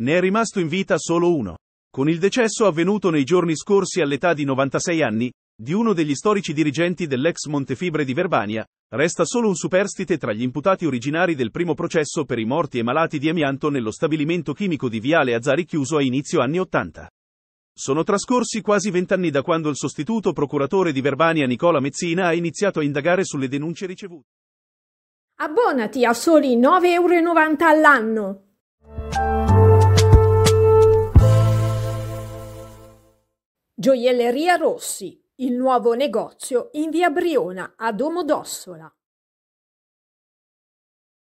Ne è rimasto in vita solo uno. Con il decesso avvenuto nei giorni scorsi all'età di 96 anni, di uno degli storici dirigenti dell'ex Montefibre di Verbania, resta solo un superstite tra gli imputati originari del primo processo per i morti e malati di amianto nello stabilimento chimico di Viale Azzari chiuso a inizio anni 80. Sono trascorsi quasi vent'anni da quando il sostituto procuratore di Verbania Nicola Mezzina ha iniziato a indagare sulle denunce ricevute. Abbonati a soli 9,90 euro all'anno. Gioielleria Rossi, il nuovo negozio in via Briona a Domodossola.